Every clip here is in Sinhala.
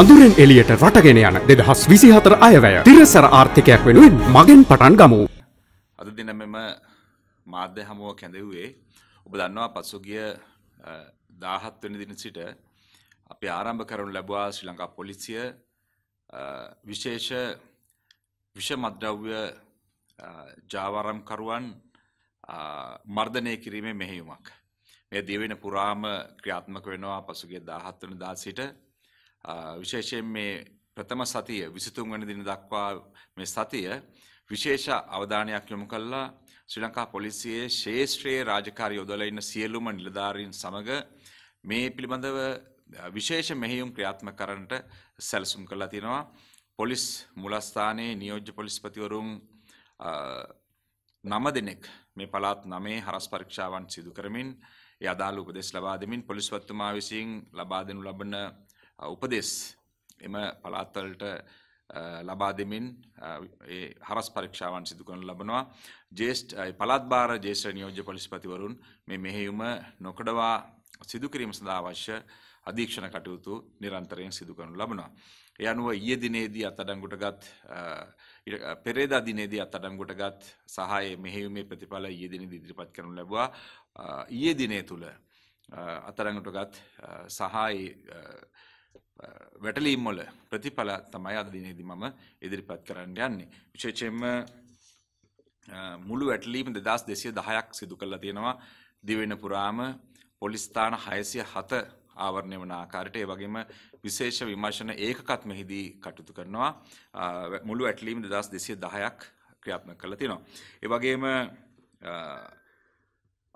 අඳුරෙන් එලියට රටගෙන යන දෙදහස් විසිහතර අයවැය තිරසර ආර්ථිකයක් වෙනුවෙන් මගෙන් පටන් ගමු. අද දින මෙම මාධ්‍ය හමුව කැඳවුවේ ඔබ දන්නවා පසුගිය දාහත්වනි දින සිට අපි ආරම්භ කරනු ලැබවා ශ්‍රී ලංකා පොලිසිය විශේෂ විෂමද්‍රව්‍ය ජාවරම්කරුවන් මර්ධනය කිරීමේ මෙහෙයුමක්. මේ දිවෙන පුරාම ක්‍රියාත්මක වෙනවා පසුගේ දාහත්වන දා සිට විශේෂයෙන් මේ ප්‍රථම සතිය විසිතුන් වනි දින දක්වා මේ සතිය විශේෂ අවධානයක් යොමු කල්ලා ශ්‍රී ලංකා පොලිසියේ ශේෂත්‍රයේ රාජකාරය යොදල ඉන්න සියලුම නිලධාරීන් සමඟ මේ පිළිබඳව විශේෂ මෙහෙයුම් ක්‍රියාත්ම කරන්නට සැලසුම් කරලා තියෙනවා. පොලිස් මුලස්ථානයේ නියෝජ්‍ය පොලිස්පතිවරුන් නම දෙනෙක් මේ පළාත් නමේ හරස් පරීක්ෂාවන් සිදු කරමින් ඒ අදාළ උපදෙස් ලබා දෙමින් පොලිස්වත්තුමා විසින් ලබා දෙනු ලබන උපදෙස් එම පළාත්වලට ලබා දෙමින් හරස් පරීක්ෂාවන් සිදු කරන ලබනවා ජේෂ්ඨ පළාත් භාර ජේෂ්ඨ නියෝජ්‍ය පොලිස්පතිවරුන් මේ මෙහෙයුම නොකඩවා සිදු කිරීම සඳහා අවශ්‍ය අධීක්ෂණ කටයුතු නිරන්තරයෙන් සිදු කරනු ලබනවා. ඒ අනුව ඊයේ දිනේදී අත්අඩංගුවටගත් පෙරේදා දිනේදී අත්අඩංගුවටගත් සහාය මෙහෙයුමේ ප්‍රතිඵල ඊයේ දිනේදී ඉදිරිපත් කරනු ලැබුවා. ඊයේ දිනේ තුල අත්අඩංගුවටගත් සහාය වැටලීම්මොල ප්‍රතිඵල තමයි අද දිනෙහිදී මම ඉදිරිපත් කරන්න යන්නේ. විශේෂයෙන්ම මුළු වැටලීම 2210ක් සිදු කරලා තියෙනවා දිවෙන පුරාම පොලිස් ස්ථාන 607 ආවරණය වන ආකාරයට ඒ වගේම විශේෂ විමර්ශන ඒකකත් මෙහිදී කටයුතු කරනවා. මුළු වැටලීම 2210ක් ක්‍රියාත්මක කරලා තියෙනවා. ඒ වගේම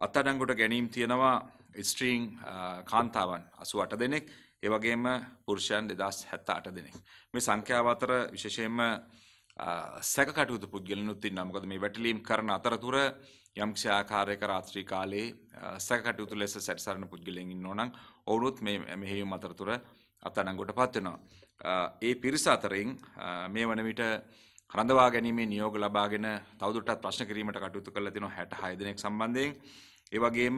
අත්අඩංගුවට ගැනීම් තියෙනවා ස්ට්‍රීන් කාන්තාවන් 88 දෙනෙක් ඒ වගේම පුරුෂයන් 2078 දෙනෙක්. මේ සංඛ්‍යාව අතර විශේෂයෙන්ම සැක කටයුතු පුද්ගලනුත් ඉන්නවා. මොකද මේ වැටලීම් කරන අතරතුර යම්කිසි ආකාරයක රාත්‍රී කාලයේ සැක කටයුතු ලෙස සැරිසරන පුද්ගලයන් ඉන්නෝ නම් ඔවුනුත් මේ මෙහෙයුම් අතරතුර අත්අඩංගුවටපත් වෙනවා. ඒ පිරිස අතරින් මේ වන විට රඳවා ගැනීමේ නියෝග ලබාගෙන තවදුරටත් ප්‍රශ්න කිරීමට කටයුතු කරලා තිනවා 66 දෙනෙක් සම්බන්ධයෙන්. ඒ වගේම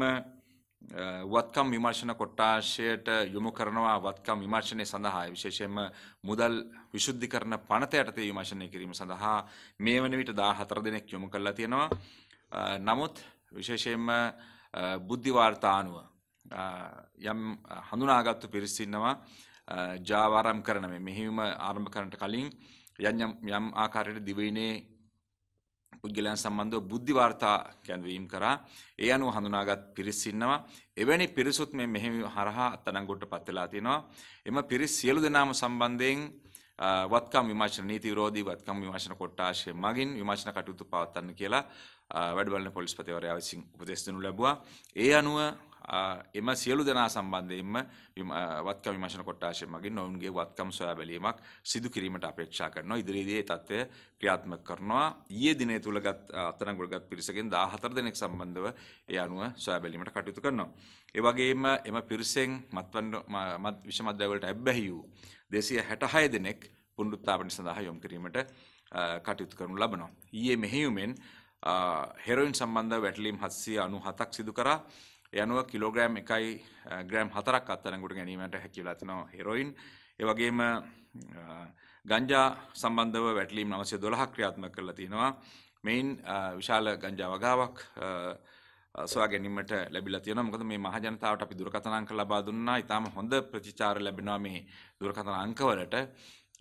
Uh, වත්කම් විමර්ශන කොට්ටාශයට යොමු කරනවා වත්කම් විමර්ශනය සඳහා විශේෂයෙන්ම මුදල් විශුද්ධිකරණ පනතයට තේ විමර්ශනය කිරීම සඳහා මේ වන විට දා හතර දෙනෙක් යොමු කරලා තියෙනවා. Uh, නමුත් විශේෂයෙන්ම uh, බුද්ධිවාර්තානුව යම් හඳුනාගත්තු පිරිස්සින්නවා ජාවාරම් කරන මෙහිම ආරම්භ කරනට කලින් යම් යම් ආකාරයට දිවයිනේ පුද්ගලයන් සම්බන්ධව බුද්ධි වාර්තා කැන්වීම් කරා ඒ අනුව හඳුනාගත් පිරිසින්නවා එවැනි පිරිසුත් මේ මෙහෙම හරහා අත්අඩංගුවට පත් වෙලා තියෙනවා එම පිරිස් සියලු දෙනාම සම්බන්ධයෙන් වත්කම් විමර්ශන නීති විරෝධී වත්කම් විමර්ශන කොට්ටාශය මගින් විමර්ශන කටයුතු පවත්වන්න කියලා වැඩබලන පොලිස්පතිවරයා විසින් උපදෙස් දෙනු ලැබුවා ඒ අනුව එම සියලු දෙනා සම්බන්ධයෙන්ම වත්කම් විමර්ශන කොට්ටාශය මගින් ඔවුන්ගේ වත්කම් සොයා බැලීමක් සිදු කිරීමට අපේක්ෂා කරනවා ඉදිරියේදී තත්ත්වය ක්‍රියාත්මක කරනවා ඊයේ දිනේ තුලගත් අත්අඩංගුවටගත් පිරිසකින් 14 දෙනෙක් සම්බන්ධව ඒ අනුව සොයා බැලීමට කටයුතු කරනවා ඒ වගේම එම පිරිසෙන් මත්වන් මත් විෂ මද්ද්‍රව්‍ය වලට ඇබ්බැහි වූ 266 දෙනෙක් පුනරුත්ථාපනය සඳහා යොමු කිරීමට කටයුතු කරනු ලබනවා ඊයේ මෙහෙයුමෙන් හෙරොයින් සම්බන්ධ වැටලීම් හත්සිය අනු හතක් සිදු කරා යනුව කිලෝග්‍රෑම් එකයි ග්‍රෑම් හතරක් අත්තරගුට ගැනීමට හැකිවලා තිනවා හෙරොයින් ඒවගේම ගංජා සම්බන්ධව වැටලීම් නවසය දොළහ ක්‍රියාත්ම කරලා තියෙනවා මෙයින් විශාල ගංජා වගාවක් සොයා ගැනීමට ලැබිලා තියෙනවා මොකද මේ මහජනතාවට අපි දුරකථන අංක ලබා දුන්නා ඊටාම හොඳ ප්‍රතිචාර ලැබෙනවා මේ දුරකථන අංකවලට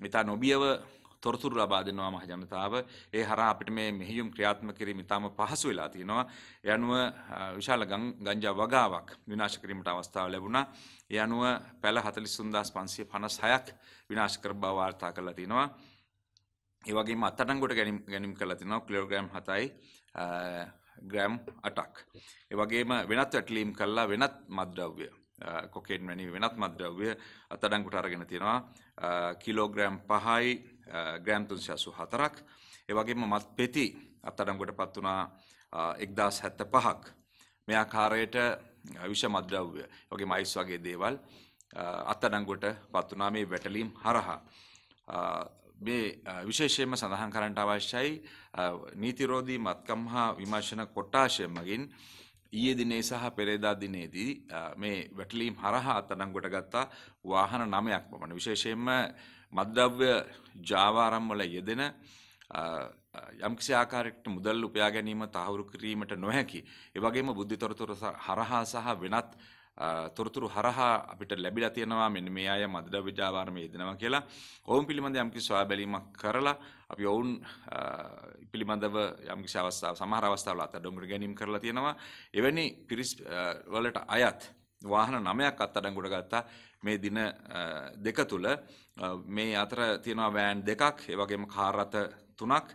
ඊටා නොබියව තොරතුරු ලබා දෙනවා මහ ජනතාව. ඒ හරහා අපිට මේ මෙහෙයුම් ක්‍රියාත්මක කිරීම ඉතාම පහසු වෙලා තියෙනවා. ඒ අනුව විශාල ගංජා වගාවක් විනාශ කිරීමට අවස්ථාව ලැබුණා. ඒ අනුව පැල 43556ක් විනාශ කර බව වාර්තා කරලා තියෙනවා. ඒ වගේම අත්අඩංගුවට ගැනීම ගැනීම කරලා තිනවා කිලෝග්‍රෑම් 7යි ග්‍රෑම් 8ක්. ඒ වගේම වෙනත් වැටලීම් කළා වෙනත් මත්ද්‍රව්‍ය කොකෙන් වැනි වෙනත් මද්‍රව්‍ය අතඩංකුට අරගෙන තියෙනවා කිලෝග්‍රෑම් පහයි ග්‍රෑම්තුන්සිසු හතරක් ඒවගේම මත් පෙති අත්තඩංගොට පත් වනා එක්දස් හැත්ත පහක් මෙ ආකාරයට විෂ මද්‍රව්‍ය වගේ මයිස් වගේ දේවල් අත්තඩංගොට පත් වනා මේ වැටලීම් හරහා මේ විශේෂයෙන්ම සඳහන් කරන්නට අවශ්‍යයි නීතිරෝධී මත්කම් හා විමර්ශන කොට්ටාශයමගින් ඊයේ දිනේ සහ පෙරේදා දිනේදී මේ වැටලීම් හරහා අත්අඩංගුවට ගත්තා වාහන 9ක් පමණ විශේෂයෙන්ම මද්ද්‍රව්‍ය ජාවාරම් වල යෙදෙන යම්කිසි ආකාරයකට මුදල් උපයා ගැනීම තහවුරු කිරීමට නොහැකි. ඒ වගේම බුද්ධිතරතොර හරහා සහ වෙනත් තොරතුරු හරහා අපිට ලැබිලා තියෙනවා මෙන්න මේ අය මදද්‍රව්‍ය ව්‍යාපාරමේ යෙදෙනවා කියලා ඔවුන් පිළිබඳ යම්කිසි සොයාබැලීමක් කරලා අපි ඔවුන් පිළිබඳව යම්කිසි අවස්ථා සමහර අවස්ථාවල අතඩොමර ගැනීම කරලා තියෙනවා එවැනි පිරිස් වලට අයත් වාහන නමයක් අත්අඩංගුවට ගත්තා මේ දින දෙක තුල මේ අතර තියෙනවා වෑන් දෙකක් ඒ වගේම කාර් රථ තුනක්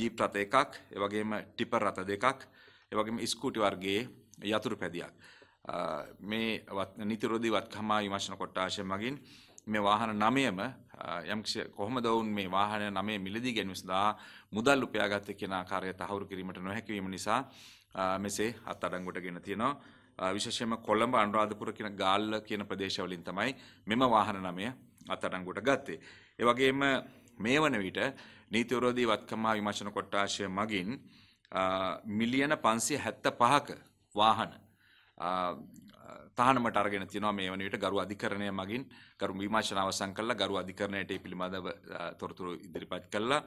ජීප් රථ එකක් ඒ වගේම ටිපර් රථ දෙකක් ඒ වගේම ස්කූටි වර්ගයේ යතුරු පැදියක් මේ නිතරෝධී වත්කමා විමර්ශන කොට්ටාශය මගින් මේ වාහන නමයම යම් කොහොමද වුන් මේ වාහන නමේ මිලදී ගැනීම සඳහා මුදල් උපයාගත කියන ආකාරය තහවුරු කිරීමට නොහැකි වීම නිසා මෙසේ අත්අඩංගුවටගෙන තියෙනවා. විශේෂයෙන්ම කොළඹ අනුරාධපුර කියන ගාල්ල කියන ප්‍රදේශවලින් තමයි මෙම වාහන නමය අත්අඩංගුවට ගත්තේ. ඒ වගේම මේ වන විට නීති විරෝධී වත්කමා විමර්ශන කොට්ටාශය මගින් මිලියන 575ක වාහන තහනමට අරගෙන තිනවා මේ වනවිට ගරු අධිකරණය මගින් කරු විමාශනාව සංකල්ල ගරු අධිකරණයට පිළිබඳව තොරතුරු ඉදිරිපත් කල්ලා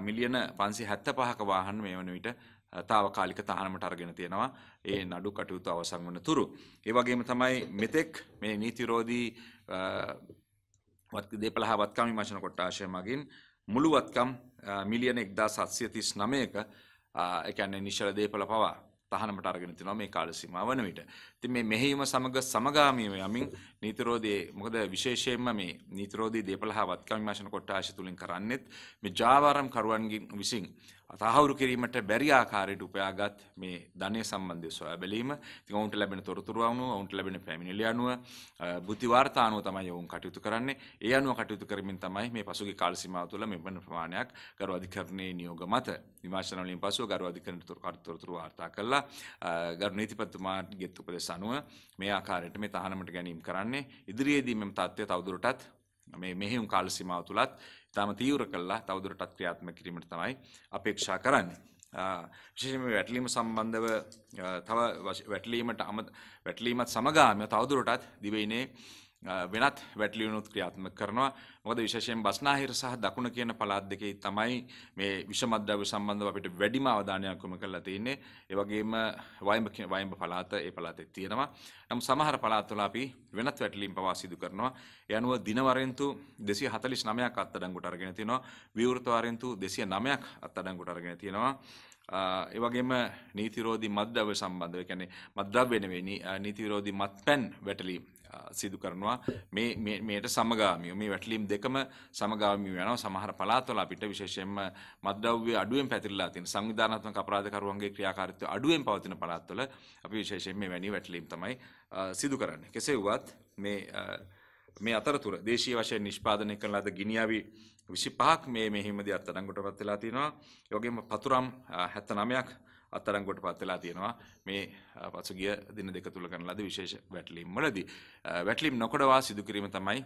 මිලියන පන්සි හැත්ත පහක වාහන් මේ වනවිට තාවකාලික තහනමට අරගෙන තියෙනවා ඒ නඩු කටයුතු අවසන් වන තුරු. ඒවගේම තමයි මෙතෙක් මේ නීතිරෝධී දෙපළහා වත්කම් විමශන කොට්ටාශය මගින් මුළු වත්කම් මිලියන එක්දා සත්සිය තිස් නමයක එකන්නේ නිශ්ල දේපල පවා තහනමට අරගෙන තිනවා මේ කාල සීමාව වන විට. ඉතින් මේ මෙහෙයීම සමග සමගාමීව යමින් නීතිරෝධයේ මොකද විශේෂයෙන්ම මේ නීතිරෝධී දේපල හා වත්කම් විමර්ශන කොට්ටාශය තුලින් කරන්නේත් මේ ජාවාරම් කරුවන්ගින් විසින් තහවුරු කිරීමට බැරි ආකාරයට උපයාගත් මේ ධනය සම්බන්ධය සොයා බැලීම. ඉතින් ඔවුන්ට ලැබෙන තොරතුරු අනුව, ඔවුන්ට ලැබෙන පැමිණිලි අනුව, බුද්ධි වාර්තා අනුව තමයි ඔවුන් කටයුතු කරන්නේ. ඒ අනුව කටයුතු කරමින් තමයි මේ පසුගිය කාල සීමාව තුළ මෙවැනි ප්‍රමාණයක් ගරු අධිකරණයේ නියෝග මත විමර්ශන වලින් පසුව ගරු අධිකරණ තොරතුරු වාර්තා කළා. ගරු නීතිපතිතුමාගේ උපදෙස් අනුව මේ ආකාරයට මේ තහනමට ගැනීම කරන්න කරන්නේ ඉදිරියේදී මෙම තත්ත්වය තවදුරටත් මේ මෙහෙුම් කාල සීමාව තුලත් ඉතාම තීව්‍ර කළා තවදුරටත් ක්‍රියාත්මක කිරීමට තමයි අපේක්ෂා කරන්නේ. විශේෂයෙන්ම වැටලීම සම්බන්ධව තව වැටලීමට අම වැටලීමත් සමගාමීව තවදුරටත් දිවයිනේ වෙනත් වැටලියුණුත් ක්‍රියාත්මක කරනවා මොකද විශේෂයෙන් බස්නාහිර සහ දකුණ කියන පළාත් දෙකේ තමයි මේ විෂමද්‍රව්‍ය සම්බන්ධව අපිට වැඩිම අවධානයක් යොමු කරලා තියෙන්නේ ඒ වගේම වයඹ වයඹ පළාත ඒ පළාතේ තියෙනවා නම් සමහර පළාත්වල අපි වෙනත් වැටලීම් පවා සිදු කරනවා ඒ අනුව දින වරෙන්තු 249ක් අත්අඩංගුවට අරගෙන තිනවා විවෘත වරෙන්තු 209ක් අත්අඩංගුවට අරගෙන තිනවා ඒවගේම නීතිරෝධී මද්දව සම්බන්ධව කැනෙ මද්දව්‍ය නෙවෙයි නීතිවිරෝධී මත්පැන් වැටලීම් සිදු කරනවා මේ මේට සමගාමිය මේ වැටලීම් දෙකම සමගාමී වෙනවා සමහර පළාත්වල අපිට විශේෂයෙන්ම මද්ද්‍රව්‍ය අඩුවෙන් පැතිරලා තියෙන සංවිධානාත්මක අපරාධකරුවන්ගේ ක්‍රියාකාරීත්වය අඩුවෙන් පවතින පළාත්වල අපි විශේෂයෙන් මේ වැනි වැටලීම් තමයි සිදු කරන්නේ කෙසේ වුවත් මේ මේ අතරතුර දේශීය වශයෙන් නිෂ්පාදනය කරන ලද ගිනියාවි 25ක් මේ මෙහිමදී අත්අඩංගුවට පත් වෙලා තිනවා ඒ වගේම පතුරම් 79ක් අත්තරංගුවට පත් වෙලා තියෙනවා මේ පසුගිය දින දෙක තුල කරන ලද විශේෂ වැටලීම් වලදී වැටලීම් නොකඩවා සිදු කිරීම තමයි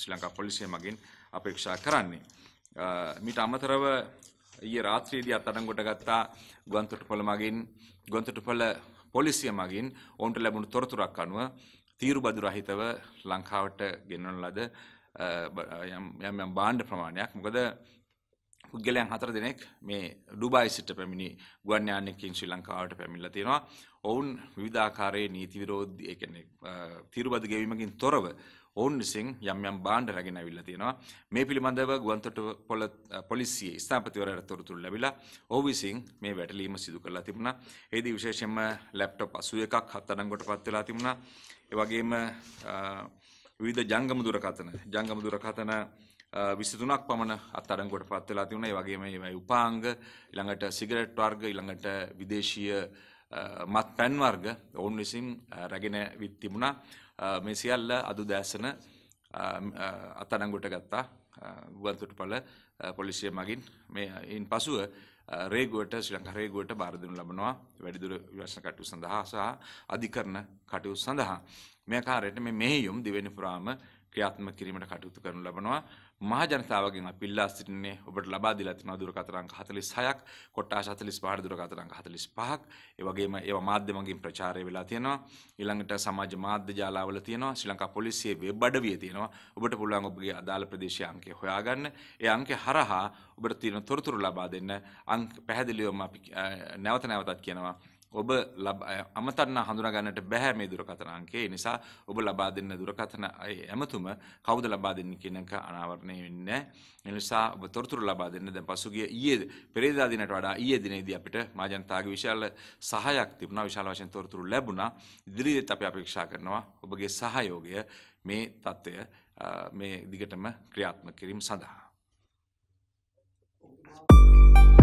ශ්‍රී ලංකා පොලිසිය මගින් අපේක්ෂා කරන්නේ මීට අමතරව ඊයේ රාත්‍රියේදී අත්අඩංගුවට ගත්තා ගුවන්තොටුපළ මගින් ගුවන්තොටුපළ පොලිසිය මගින් ඔවුන්ට ලැබුණු තොරතුරක් අනුව තීරුබදු රහිතව ලංකාවට ගෙන්වන ලද යම් යම් භාණ්ඩ ප්‍රමාණයක් මොකද පුද්ගලයන් හතර දෙනෙක් මේ ඩුබායි සිට පැමිණි ගුවන් යානයකින් ශ්‍රී ලංකාවට පැමිණිලා තියෙනවා. ඔවුන් විවිධාකාරයේ නීති විරෝධී ඒ කියන්නේ තීරුබද ගෙවීමකින් තොරව ඔවුන් විසින් යම් යම් බාණ්ඩ රැගෙන අවිල්ලා තියෙනවා. මේ පිළිබඳව ගුවන්තොටුපොළ පොලිසියේ ස්ථාපතිවරයාට තොරතුරු ලැබිලා ඔහු විසින් මේ වැටලීම සිදු කරලා තිබුණා. ඒදී විශේෂයෙන්ම ලැප්ටොප් 81ක් අත්අඩංගුවටපත් වෙලා තිබුණා. ඒ වගේම විවිධ ජංගම දුරකථන ජංගම දුරකථන විසිතුනක් පමණ අත්අඩංගුවට පත් වෙලා තිබුණා. ඒ වගේම මේ උපාංග ඊළඟට සිගරට් වර්ග ඊළඟට විදේශීය මත් පැන් වර්ග ඔවුන් විසින් රැගෙන විත් තිබුණා. මේ සියල්ල අදු දැසන අත්අඩංගුවට ගත්තා. ගුවන්තොටුපළ පොලිසිය මගින් මේ ඉන් පසුව රේගුවට ශ්‍රී ලංකා රේගුවට බාර දෙනු ලබනවා වැඩිදුර විමර්ශන කටයුතු සඳහා සහ අධිකරණ කටයුතු සඳහා මෙයාකාරයට මේ මෙහෙයුම් දිවෙන පුරාම ක්‍රියාත්මක කිරීමට කටයුතු කරනු ලබනවා මහ ජනතාවගෙන් අපි ඉල්ලා සිටින්නේ ඔබට ලබා දීලා තියෙනවා දුරකථන අංක 46ක් කොට්ටාස 45 දුරකථන අංක 45ක් ඒ වගේම ඒවා මාධ්‍ය මගින් ප්‍රචාරය වෙලා තියෙනවා ඊළඟට සමාජ මාධ්‍ය ජාලාවල තියෙනවා ශ්‍රී ලංකා පොලිසියේ වෙබ් අඩවිය තියෙනවා ඔබට පුළුවන් ඔබගේ අදාළ ප්‍රදේශයේ අංකය හොයාගන්න ඒ අංකය හරහා ඔබට තියෙන තොරතුරු ලබා දෙන්න අංක පැහැදිලිවම අපි නැවත නැවතත් කියනවා ඔබ අමතන්න හඳුනාගන්නට බැහැ මේ දුරකථන අංකය. ඒ නිසා ඔබ ලබා දෙන දුරකථන ඇමතුම කවුද ලබා දෙන්නේ කියන එක අනාවරණය වෙන්නේ නැහැ. ඒ නිසා ඔබ තොරතුරු ලබා දෙන්න දැන් පසුගිය ඊයේ පෙරේදා දිනට වඩා ඊයේ දිනේදී අපිට මහජනතාවගේ විශාල සහයක් තිබුණා. විශාල වශයෙන් තොරතුරු ලැබුණා. ඉදිරියේත් අපි අපේක්ෂා කරනවා ඔබගේ සහයෝගය මේ தত্ত্বය මේ දිගටම ක්‍රියාත්මක කිරීම සඳහා. Thank you.